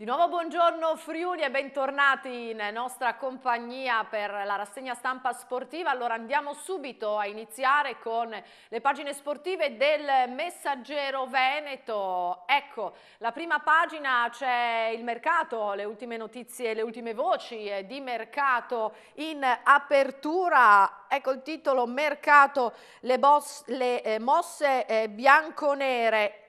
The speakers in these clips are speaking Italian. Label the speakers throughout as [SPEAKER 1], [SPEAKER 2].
[SPEAKER 1] Di nuovo buongiorno Friuli e bentornati in nostra compagnia per la rassegna stampa sportiva. Allora andiamo subito a iniziare con le pagine sportive del Messaggero Veneto. Ecco, la prima pagina c'è il mercato, le ultime notizie, le ultime voci eh, di mercato in apertura. Ecco il titolo Mercato, le, boss, le eh, mosse eh, bianco-nere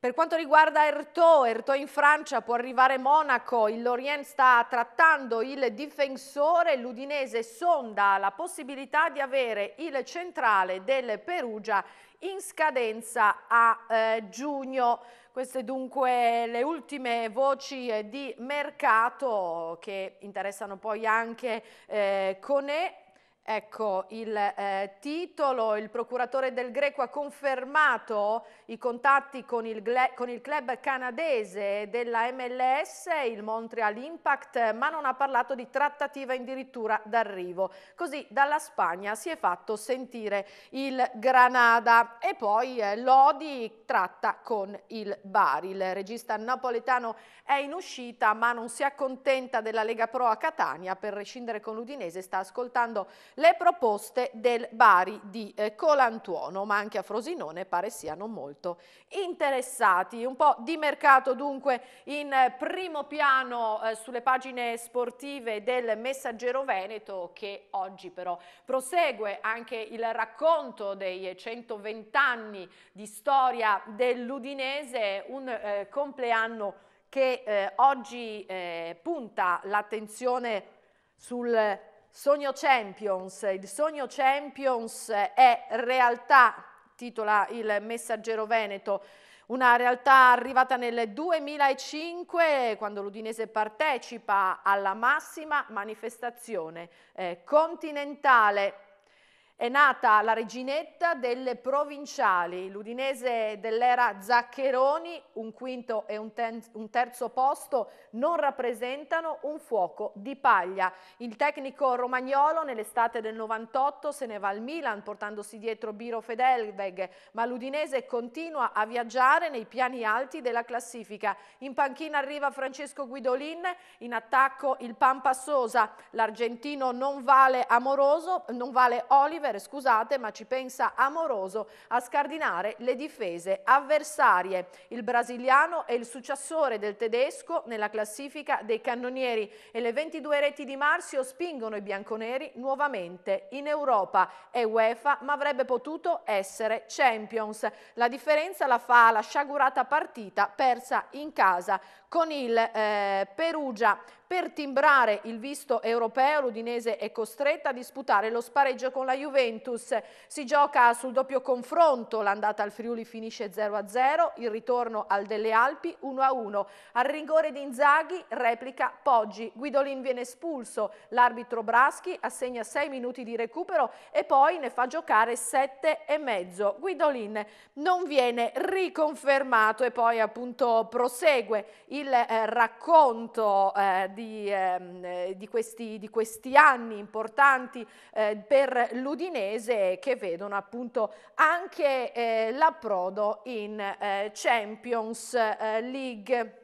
[SPEAKER 1] per quanto riguarda Erto, Erto in Francia può arrivare Monaco, il Lorient sta trattando il difensore, l'Udinese sonda la possibilità di avere il centrale del Perugia in scadenza a eh, giugno. Queste dunque le ultime voci eh, di mercato che interessano poi anche eh, Conè Ecco il eh, titolo, il procuratore del Greco ha confermato i contatti con il, con il, club canadese della MLS, il Montreal Impact, ma non ha parlato di trattativa addirittura d'arrivo. Così dalla Spagna si è fatto sentire il Granada e poi eh, Lodi tratta con il Bari. Il regista napoletano è in uscita ma non si accontenta della Lega Pro a Catania per rescindere con l'Udinese, sta ascoltando le proposte del Bari di eh, Colantuono, ma anche a Frosinone pare siano molto interessati. Un po' di mercato dunque in eh, primo piano eh, sulle pagine sportive del Messaggero Veneto che oggi però prosegue anche il racconto dei 120 anni di storia dell'Udinese, un eh, compleanno che eh, oggi eh, punta l'attenzione sul Sogno Champions. Il Sogno Champions è realtà, titola il messaggero veneto, una realtà arrivata nel 2005 quando l'Udinese partecipa alla massima manifestazione eh, continentale è nata la reginetta delle provinciali, l'Udinese dell'era Zaccheroni, un quinto e un, un terzo posto non rappresentano un fuoco di paglia. Il tecnico romagnolo nell'estate del 98 se ne va al Milan portandosi dietro Biro Fedelveg, ma l'Udinese continua a viaggiare nei piani alti della classifica. In panchina arriva Francesco Guidolin, in attacco il Pampa Sosa, l'argentino non vale Amoroso, non vale Oliver, Clever, scusate, ma ci pensa amoroso a scardinare le difese avversarie. Il brasiliano è il successore del tedesco nella classifica dei cannonieri e le 22 reti di Marzio spingono i bianconeri nuovamente in Europa. È UEFA, ma avrebbe potuto essere Champions. La differenza la fa la sciagurata partita persa in casa con il eh, Perugia. Per timbrare il visto europeo l'Udinese è costretta a disputare lo spareggio con la Juventus Juventus. Si gioca sul doppio confronto, l'andata al Friuli finisce 0-0, il ritorno al Delle Alpi 1-1. Al rigore di Inzaghi replica Poggi, Guidolin viene espulso, l'arbitro Braschi assegna 6 minuti di recupero e poi ne fa giocare 7 e mezzo. Guidolin non viene riconfermato e poi appunto prosegue il eh, racconto eh, di, eh, di, questi, di, questi, anni importanti eh, per l'Udinese udinese che vedono appunto anche eh, l'approdo in eh, Champions eh, League.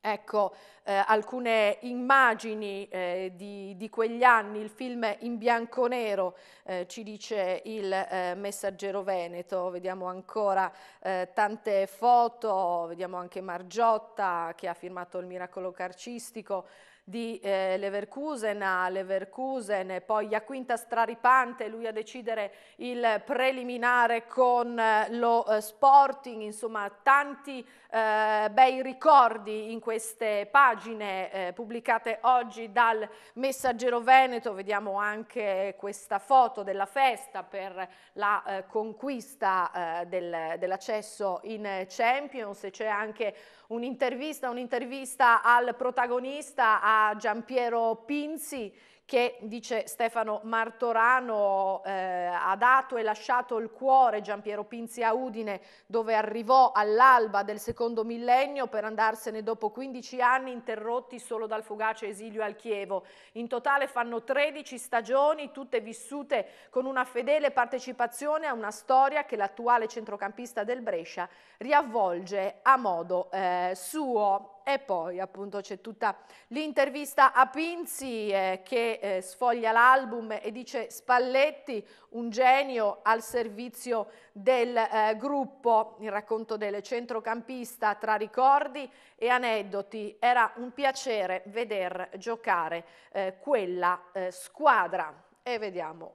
[SPEAKER 1] Ecco eh, alcune immagini eh, di, di, quegli anni, il film in bianco-nero eh, ci dice il eh, messaggero veneto, vediamo ancora eh, tante foto, vediamo anche Margiotta che ha firmato il miracolo carcistico, di eh, Leverkusen a Leverkusen, poi a quinta straripante, lui a decidere il preliminare con eh, lo eh, Sporting, insomma tanti eh, bei ricordi in queste pagine eh, pubblicate oggi dal Messaggero Veneto, vediamo anche questa foto della festa per la eh, conquista eh, del, dell'accesso in Champions c'è anche un'intervista, un'intervista al protagonista, a Giampiero Pinzi che, dice Stefano Martorano, eh, ha dato e lasciato il cuore Giampiero Pinzi a Udine, dove arrivò all'alba del secondo millennio per andarsene dopo 15 anni interrotti solo dal fugace esilio al Chievo. In totale fanno 13 stagioni, tutte vissute con una fedele partecipazione a una storia che l'attuale centrocampista del Brescia riavvolge a modo eh, suo. E poi appunto c'è tutta l'intervista a Pinzi eh, che eh, sfoglia l'album e dice Spalletti un genio al servizio del eh, gruppo, il racconto del centrocampista tra ricordi e aneddoti, era un piacere veder giocare eh, quella eh, squadra e vediamo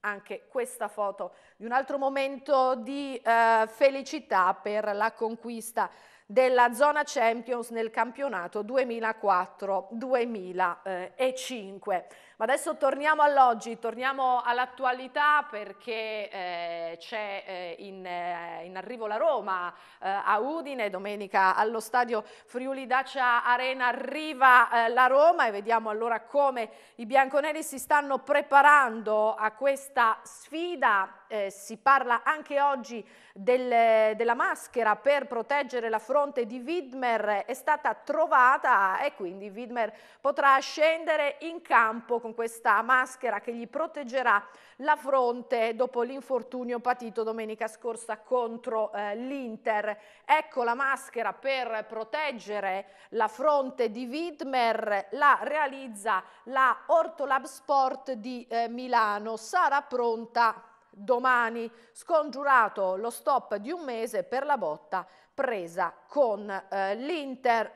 [SPEAKER 1] anche questa foto di un altro momento di eh, felicità per la conquista della zona Champions nel campionato 2004-2005. Ma adesso torniamo all'oggi, torniamo all'attualità perché eh, c'è eh, in, eh, in, arrivo la Roma eh, a Udine, domenica allo stadio Friuli Dacia Arena arriva eh, la Roma e vediamo allora come i bianconeri si stanno preparando a questa sfida eh, si parla anche oggi del, della maschera per proteggere la fronte di Widmer, è stata trovata e quindi Widmer potrà scendere in campo con questa maschera che gli proteggerà la fronte dopo l'infortunio patito domenica scorsa contro eh, l'Inter. Ecco la maschera per proteggere la fronte di Widmer, la realizza la Ortolab Sport di eh, Milano. Sarà pronta domani, scongiurato lo stop di un mese per la botta presa con eh, l'Inter.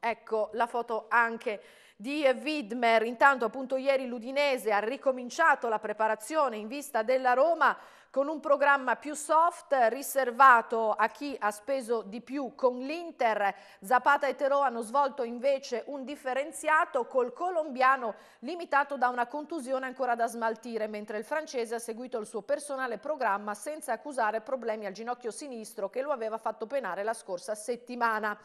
[SPEAKER 1] Ecco la foto anche di Widmer, intanto appunto ieri l'Udinese ha ricominciato la preparazione in vista della Roma, con un programma più soft riservato a chi ha speso di più con l'Inter. Zapata e Terò hanno svolto invece un differenziato col colombiano limitato da una contusione ancora da smaltire, mentre il francese ha seguito il suo personale programma senza accusare problemi al ginocchio sinistro che lo aveva fatto penare la scorsa settimana.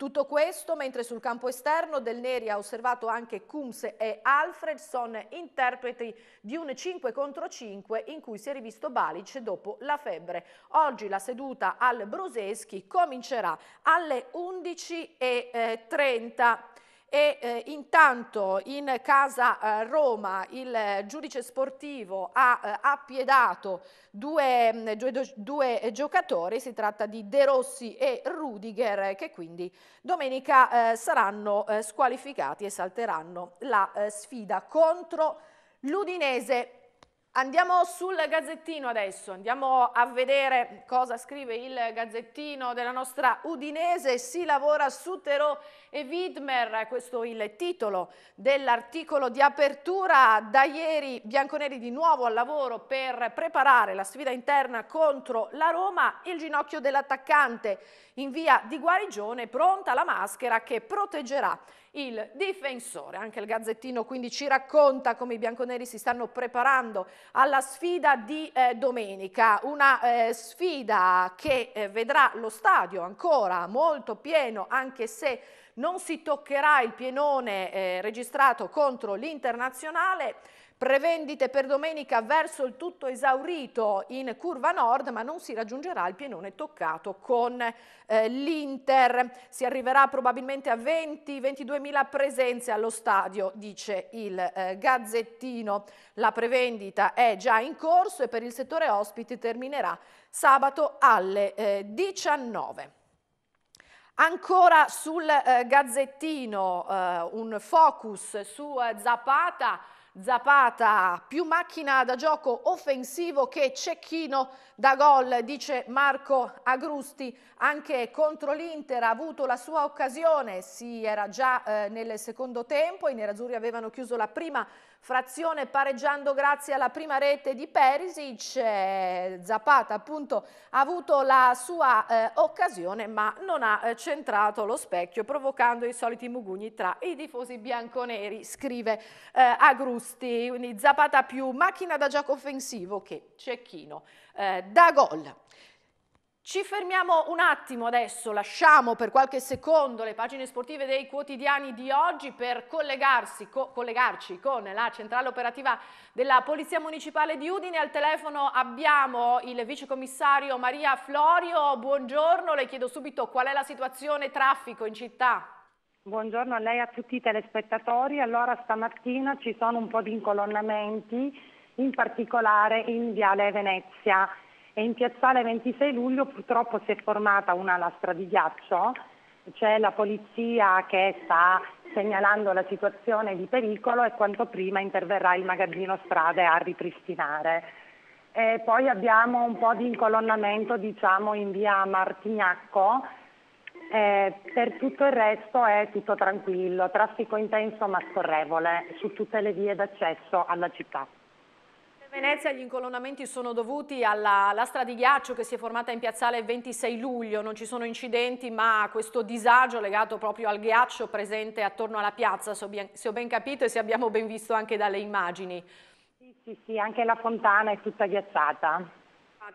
[SPEAKER 1] Tutto questo mentre sul campo esterno Del Neri ha osservato anche Cumse e Alfredson, interpreti di un 5 contro 5 in cui si è rivisto Balic dopo la febbre. Oggi la seduta al Bruseschi comincerà alle 11.30 e eh, intanto in casa eh, Roma il giudice sportivo ha eh, appiedato due, mm, due, due, giocatori, si tratta di De Rossi e Rudiger che quindi domenica eh, saranno eh, squalificati e salteranno la sfida contro l'Udinese. Andiamo sul Gazzettino adesso, andiamo a vedere cosa scrive il Gazzettino della nostra Udinese. Si lavora su Terò e Widmer, questo è il titolo dell'articolo di apertura. Da ieri Bianconeri di nuovo al lavoro per preparare la sfida interna contro la Roma. Il ginocchio dell'attaccante in via di guarigione, pronta la maschera che proteggerà il difensore. Anche il Gazzettino quindi ci racconta come i bianconeri si stanno preparando alla sfida di eh, domenica, una eh, sfida che eh, vedrà lo stadio ancora molto pieno anche se non si toccherà il pienone eh, registrato contro l'internazionale Prevendite per domenica verso il tutto esaurito in curva nord, ma non si raggiungerà il pienone toccato con eh, l'Inter. Si arriverà probabilmente a 20-22 mila presenze allo stadio, dice il eh, Gazzettino. La prevendita è già in corso e per il settore ospiti terminerà sabato alle eh, 19. Ancora sul eh, Gazzettino eh, un focus su eh, Zapata Zapata, più macchina da gioco offensivo che cecchino da gol, dice Marco Agrusti, anche contro l'Inter ha avuto la sua occasione, si era già eh, nel secondo tempo, i nerazzurri avevano chiuso la prima frazione pareggiando grazie alla prima rete di Perisic, eh, Zapata appunto ha avuto la sua eh, occasione ma non ha eh, centrato lo specchio provocando i soliti mugugni tra i tifosi bianconeri, scrive eh, Agrusti, quindi Zapata più macchina da gioco offensivo che cecchino eh, da gol. Ci fermiamo un attimo adesso, lasciamo per qualche secondo le pagine sportive dei quotidiani di oggi per co collegarci con la centrale operativa della Polizia Municipale di Udine. Al telefono abbiamo il vicecommissario Maria Florio, buongiorno, le chiedo subito qual è la situazione traffico in città. Buongiorno a lei e a tutti i telespettatori. Allora stamattina ci sono un po' di incolonnamenti, in particolare in Viale Venezia e in piazzale 26 luglio purtroppo si è formata una lastra di ghiaccio, c'è la polizia che sta segnalando la situazione di pericolo e quanto prima interverrà il magazzino strade a ripristinare. E poi abbiamo un po' di incolonnamento diciamo, in via Martignacco, eh, per tutto il resto è tutto tranquillo, traffico intenso ma scorrevole su tutte le vie d'accesso alla città. Venezia gli incolonnamenti sono dovuti alla lastra di ghiaccio che si è formata in piazzale il 26 luglio, non ci sono incidenti ma questo disagio legato proprio al ghiaccio presente attorno alla piazza, se ho ben capito e se abbiamo ben visto anche dalle immagini. Sì, sì, sì, anche la fontana è tutta ghiacciata.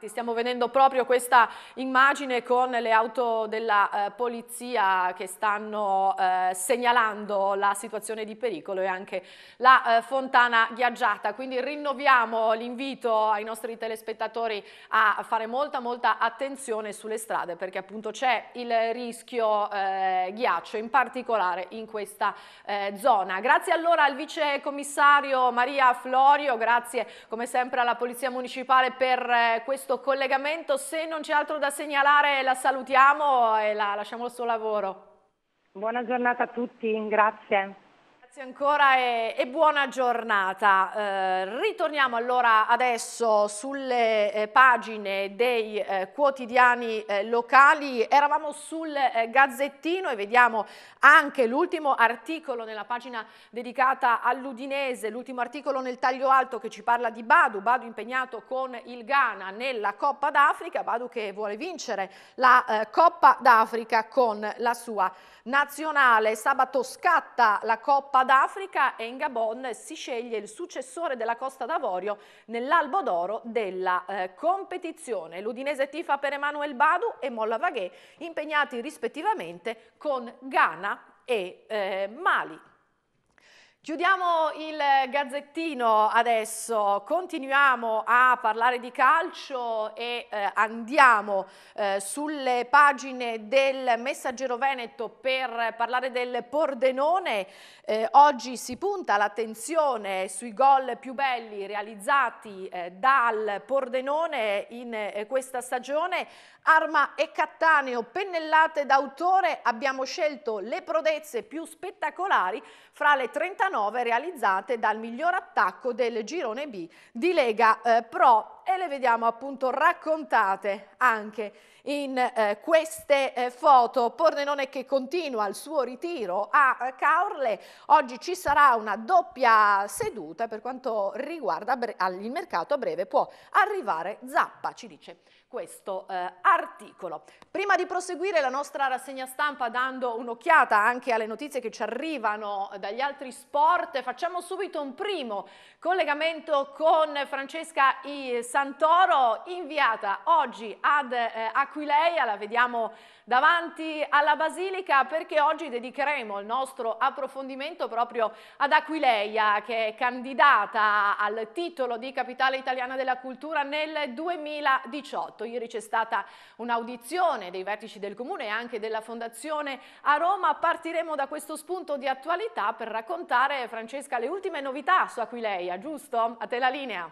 [SPEAKER 1] Stiamo vedendo proprio questa immagine con le auto della eh, polizia che stanno eh, segnalando la situazione di pericolo e anche la eh, fontana ghiaggiata. Quindi rinnoviamo l'invito ai nostri telespettatori a fare molta molta attenzione sulle strade perché appunto c'è il rischio eh, ghiaccio in particolare in questa eh, zona. Grazie allora al vice commissario Maria Florio, grazie come sempre alla Polizia Municipale per eh, questo questo collegamento. Se non c'è altro da segnalare la salutiamo e la lasciamo al suo lavoro. Buona giornata a tutti, grazie grazie ancora e, e buona giornata. Eh, ritorniamo allora adesso sulle eh, pagine dei eh, quotidiani eh, locali. Eravamo sul eh, Gazzettino e vediamo anche l'ultimo articolo nella pagina dedicata all'Udinese, l'ultimo articolo nel taglio alto che ci parla di Badu, Badu impegnato con il Ghana nella Coppa d'Africa, Badu che vuole vincere la eh, Coppa d'Africa con la sua nazionale. Sabato scatta la Coppa ad Africa e in Gabon si sceglie il successore della Costa d'Avorio nell'albo d'oro della eh, competizione. L'Udinese tifa per Emanuel Badu e Molla Vaghe impegnati rispettivamente con Ghana e eh, Mali. Chiudiamo il gazzettino adesso, continuiamo a parlare di calcio e eh, andiamo eh, sulle pagine del Messaggero Veneto per parlare del Pordenone. Eh, oggi si punta l'attenzione sui gol più belli realizzati eh, dal Pordenone in eh, questa stagione. Arma e Cattaneo, pennellate d'autore, abbiamo scelto le prodezze più spettacolari fra le 39 realizzate dal miglior attacco del girone B di Lega eh, Pro e le vediamo appunto raccontate anche in eh, queste eh, foto. Pordenone che continua il suo ritiro a eh, Caorle, oggi ci sarà una doppia seduta per quanto riguarda il mercato a breve può arrivare Zappa, ci dice questo eh, articolo. Prima di proseguire la nostra rassegna stampa dando un'occhiata anche alle notizie che ci arrivano dagli altri sport, facciamo subito un primo collegamento con Francesca I. Santoro, inviata oggi ad eh, Aquileia, la vediamo davanti alla Basilica perché oggi dedicheremo il nostro approfondimento proprio ad Aquileia che è candidata al titolo di Capitale Italiana della Cultura nel 2018. Ieri c'è stata un'audizione dei vertici del Comune e anche della Fondazione a Roma. Partiremo da questo spunto di attualità per raccontare, Francesca, le ultime novità su Aquileia, giusto? A te la linea.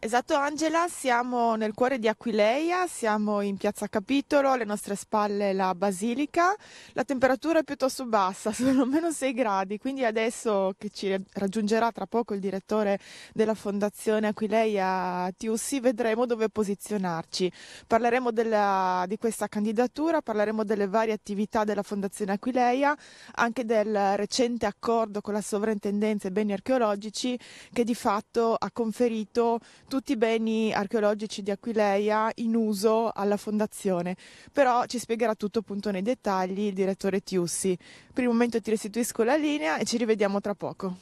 [SPEAKER 1] Esatto Angela, siamo nel cuore di Aquileia, siamo in piazza Capitolo, alle nostre spalle la Basilica, la temperatura è piuttosto bassa, sono meno 6 gradi, quindi adesso che ci raggiungerà tra poco il direttore della Fondazione Aquileia Tiussi vedremo dove posizionarci. Parleremo della, di questa candidatura, parleremo delle varie attività della Fondazione Aquileia, anche del recente accordo con la sovrintendenza e beni archeologici che di fatto ha conferito tutti i beni archeologici di Aquileia in uso alla fondazione, però ci spiegherà tutto appunto nei dettagli il direttore Tiussi. Per il momento ti restituisco la linea e ci rivediamo tra poco.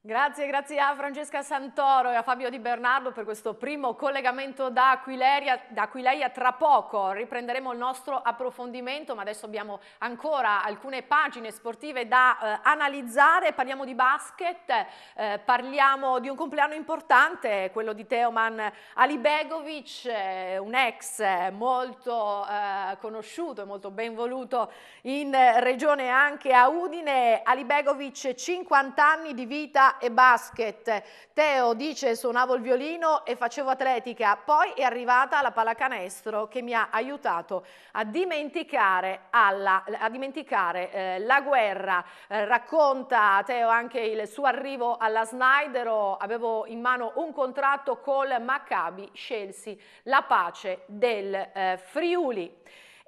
[SPEAKER 1] Grazie, grazie a Francesca Santoro e a Fabio Di Bernardo per questo primo collegamento da Aquileia. Da Aquileia tra poco riprenderemo il nostro approfondimento, ma adesso abbiamo ancora alcune pagine sportive da eh, analizzare. Parliamo di basket, eh, parliamo di un compleanno importante, quello di Teoman Alibegovic, eh, un ex molto eh, conosciuto e molto ben voluto in regione anche a Udine. Alibegovic, 50 anni di vita e basket. Teo dice suonavo il violino e facevo atletica, poi è arrivata la pallacanestro che mi ha aiutato a dimenticare, alla, a dimenticare eh, la guerra. Eh, racconta Teo anche il suo arrivo alla Snyder, avevo in mano un contratto col Maccabi, scelsi la pace del eh, Friuli.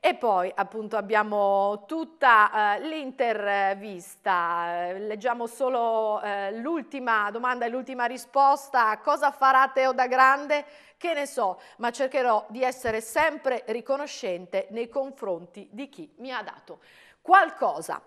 [SPEAKER 1] E poi appunto abbiamo tutta eh, l'intervista, eh, leggiamo solo eh, l'ultima domanda e l'ultima risposta, cosa farà Teo da grande? Che ne so, ma cercherò di essere sempre riconoscente nei confronti di chi mi ha dato qualcosa.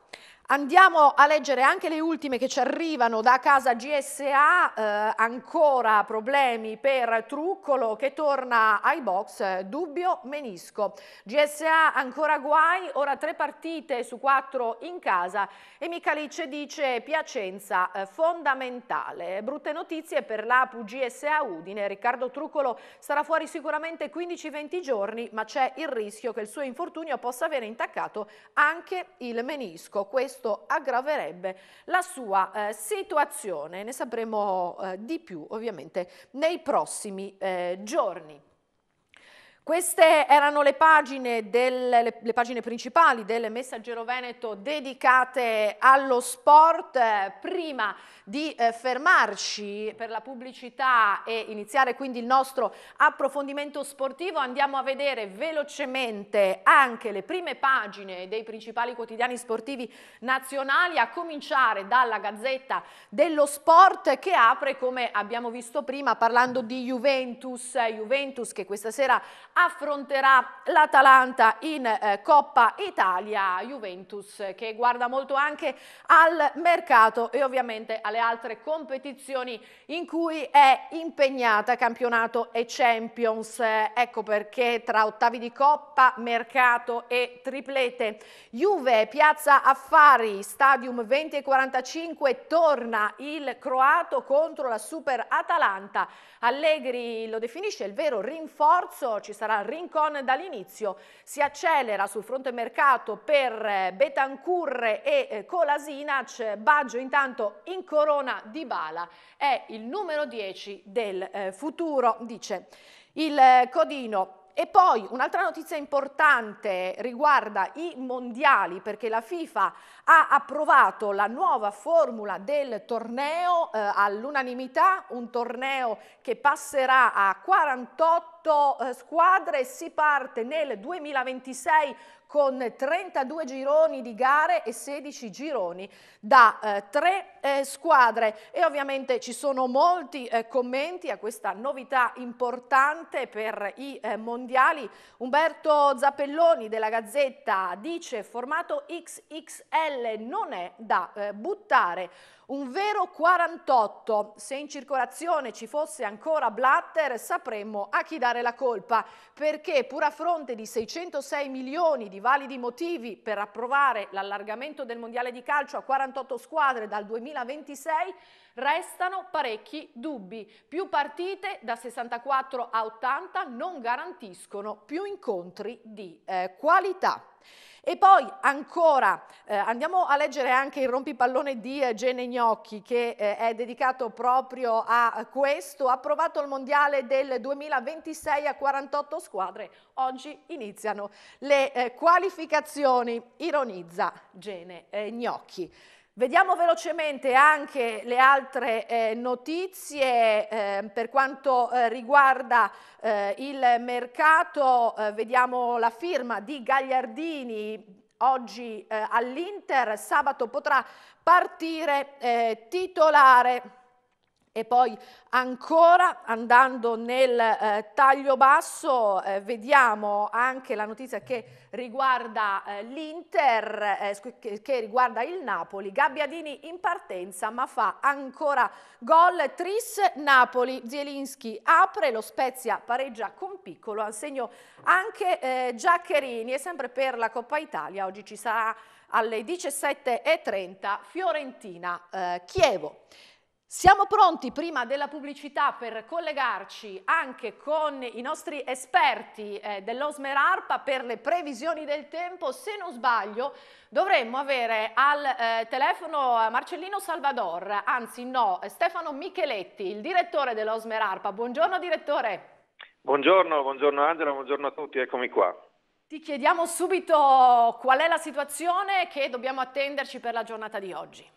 [SPEAKER 1] Andiamo a leggere anche le ultime che ci arrivano da casa GSA, eh, ancora problemi per Truccolo che torna ai box, dubbio menisco. GSA ancora guai, ora tre partite su quattro in casa e Michalice dice Piacenza eh, fondamentale. Brutte notizie per l'APU GSA Udine, Riccardo Truccolo sarà fuori sicuramente 15-20 giorni ma c'è il rischio che il suo infortunio possa avere intaccato anche il menisco. Questo questo aggraverebbe la sua eh, situazione. Ne sapremo eh, di più ovviamente nei prossimi eh, giorni. Queste erano le pagine, del, le, le pagine, principali del Messaggero Veneto dedicate allo sport. Prima di eh, fermarci per la pubblicità e iniziare quindi il nostro approfondimento sportivo, andiamo a vedere velocemente anche le prime pagine dei principali quotidiani sportivi nazionali, a cominciare dalla Gazzetta dello Sport che apre, come abbiamo visto prima, parlando di Juventus, Juventus che questa sera affronterà l'Atalanta in eh, Coppa Italia, Juventus che guarda molto anche al mercato e ovviamente alle altre competizioni in cui è impegnata campionato e Champions. Ecco perché tra ottavi di Coppa, mercato e triplete Juve, Piazza Affari, Stadium 20 e 45 torna il croato contro la Super Atalanta. Allegri lo definisce il vero rinforzo, ci sarà sarà Rincon dall'inizio, si accelera sul fronte mercato per eh, Betancur e Colasinac, eh, Baggio intanto in corona di Bala, è il numero 10 del eh, futuro, dice il Codino. E poi un'altra notizia importante riguarda i mondiali perché la FIFA ha approvato la nuova formula del torneo eh, all'unanimità, un torneo che passerà a 48 eh, squadre, si parte nel 2026 con 32 gironi di gare e 16 gironi da eh, tre eh, squadre e ovviamente ci sono molti eh, commenti a questa novità importante per i eh, mondiali. Umberto Zappelloni della Gazzetta dice formato XXL non è da eh, buttare un vero 48. Se in circolazione ci fosse ancora Blatter sapremmo a chi dare la colpa, perché pur a fronte di 606 milioni di validi motivi per approvare l'allargamento del Mondiale di calcio a 48 squadre dal 2026, restano parecchi dubbi. Più partite da 64 a 80 non garantiscono più incontri di eh, qualità. E poi ancora eh, andiamo a leggere anche il rompipallone di eh, Gene Gnocchi che eh, è dedicato proprio a questo, ha provato il mondiale del 2026 a 48 squadre, oggi iniziano le eh, qualificazioni, ironizza Gene eh, Gnocchi. Vediamo velocemente anche le altre eh, notizie eh, per quanto eh, riguarda eh, il mercato, eh, vediamo la firma di Gagliardini oggi eh, all'Inter, sabato potrà partire titolare e poi ancora andando nel eh, taglio basso eh, vediamo anche la notizia che riguarda eh, l'Inter, eh, che, che, riguarda il Napoli. Gabbiadini in partenza ma fa ancora gol. Tris Napoli, Zielinski apre, lo Spezia pareggia con Piccolo, al segno anche eh, Giaccherini e sempre per la Coppa Italia. Oggi ci sarà alle 17.30 Fiorentina-Chievo. Eh, siamo pronti prima della pubblicità per collegarci anche con i nostri esperti eh, dell'Osmer ARPA per le previsioni del tempo. Se non sbaglio dovremmo avere al eh, telefono eh, Marcellino Salvador, anzi no, Stefano Micheletti, il direttore dell'Osmer ARPA. Buongiorno direttore.
[SPEAKER 2] Buongiorno, buongiorno Angela, buongiorno a tutti, eccomi qua.
[SPEAKER 1] Ti chiediamo subito qual è la situazione che dobbiamo attenderci per la giornata di oggi.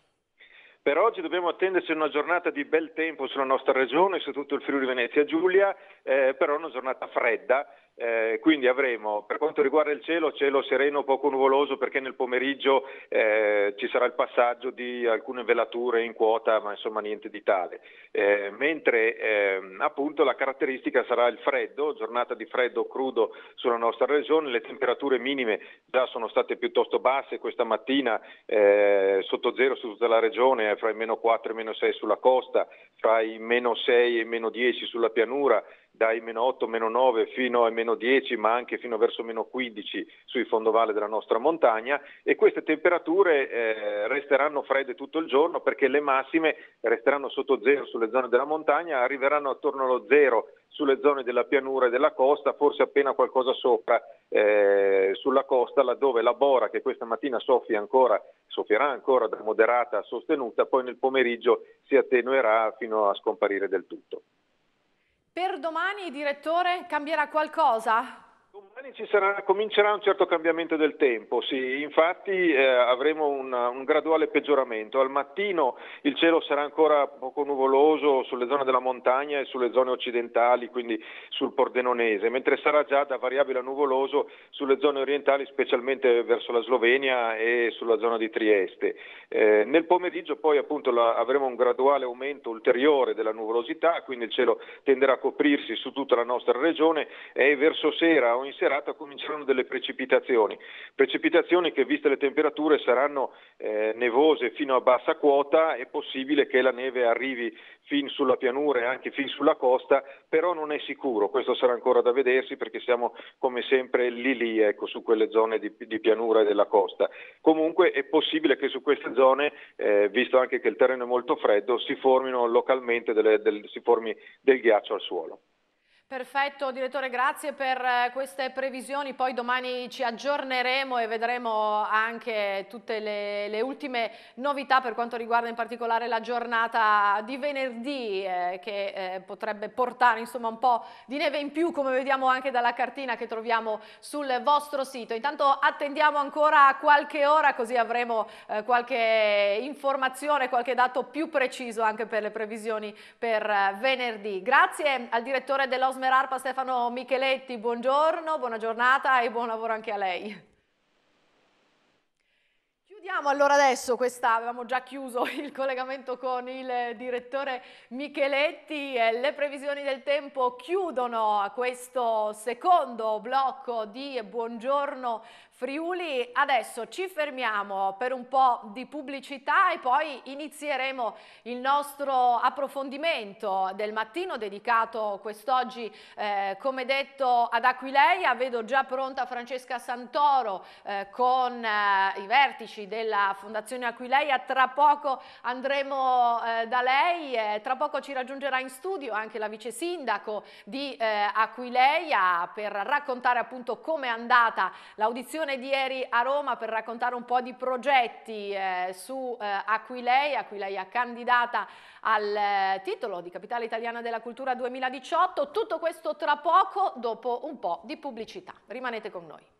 [SPEAKER 2] Per oggi dobbiamo attenderci una giornata di bel tempo sulla nostra regione, su tutto il Friuli Venezia Giulia, eh, però una giornata fredda eh, quindi avremo, per quanto riguarda il cielo, cielo sereno, poco nuvoloso, perché nel pomeriggio eh, ci sarà il passaggio di alcune velature in quota, ma insomma niente di tale. Eh, mentre ehm, appunto la caratteristica sarà il freddo, giornata di freddo crudo sulla nostra regione, le temperature minime già sono state piuttosto basse questa mattina, eh, sotto zero su tutta la regione, eh, fra i meno 4 e i meno 6 sulla costa, fra i meno 6 e i meno 10 sulla pianura, dai meno 8, meno 9 fino ai meno 10, ma anche fino verso meno 15 sui fondovalle della nostra montagna e queste temperature eh, resteranno fredde tutto il giorno perché le massime resteranno sotto zero sulle zone della montagna, arriveranno attorno allo zero sulle zone della pianura e della costa, forse appena qualcosa sopra eh, sulla costa, laddove la Bora, che questa mattina soffia ancora, soffierà ancora da moderata a sostenuta, poi nel pomeriggio si attenuerà fino a scomparire del tutto.
[SPEAKER 1] Per domani, direttore, cambierà qualcosa?
[SPEAKER 2] Domani sarà, comincerà un certo cambiamento del tempo, sì, infatti eh, avremo una, un graduale peggioramento. Al mattino il cielo sarà ancora poco nuvoloso sulle zone della montagna e sulle zone occidentali, quindi sul Pordenonese, mentre sarà già da variabile a nuvoloso sulle zone orientali, specialmente verso la Slovenia e sulla zona di Trieste. Eh, nel pomeriggio poi appunto la, avremo un graduale aumento ulteriore della nuvolosità, quindi il cielo tenderà a coprirsi su tutta la nostra regione e verso sera in serata cominceranno delle precipitazioni, precipitazioni che viste le temperature saranno eh, nevose fino a bassa quota, è possibile che la neve arrivi fin sulla pianura e anche fin sulla costa, però non è sicuro, questo sarà ancora da vedersi perché siamo come sempre lì lì ecco, su quelle zone di, di, pianura e della costa. Comunque è possibile che su queste zone, eh, visto anche che il terreno è molto freddo, si formino localmente delle, del, si formi del ghiaccio al suolo.
[SPEAKER 1] Perfetto, direttore, grazie per eh, queste previsioni. Poi domani ci aggiorneremo e vedremo anche tutte le, le ultime novità per quanto riguarda in particolare la giornata di venerdì eh, che eh, potrebbe portare insomma, un po' di neve in più come vediamo anche dalla cartina che troviamo sul vostro sito. Intanto attendiamo ancora qualche ora così avremo eh, qualche informazione, qualche dato più preciso anche per le previsioni per eh, venerdì. Grazie al direttore dell'Os Smerarpa, Stefano Micheletti, buongiorno, buona giornata e buon lavoro anche a lei. Chiudiamo allora adesso questa, avevamo già chiuso il collegamento con il direttore Micheletti, le previsioni del tempo chiudono questo secondo blocco di Buongiorno Friuli, adesso ci fermiamo per un po' di pubblicità e poi inizieremo il nostro approfondimento del mattino dedicato quest'oggi, eh, come detto, ad Aquileia. Vedo già pronta Francesca Santoro eh, con eh, i vertici della Fondazione Aquileia. Tra poco andremo eh, da lei, eh, tra poco ci raggiungerà in studio anche la vice sindaco di eh, Aquileia per raccontare appunto come è andata l'audizione trasmissione di ieri a Roma per raccontare un po' di progetti eh, su eh, Aquilei, è candidata al eh, titolo di Capitale Italiana della Cultura 2018. Tutto questo tra poco, dopo un po' di pubblicità. Rimanete con noi.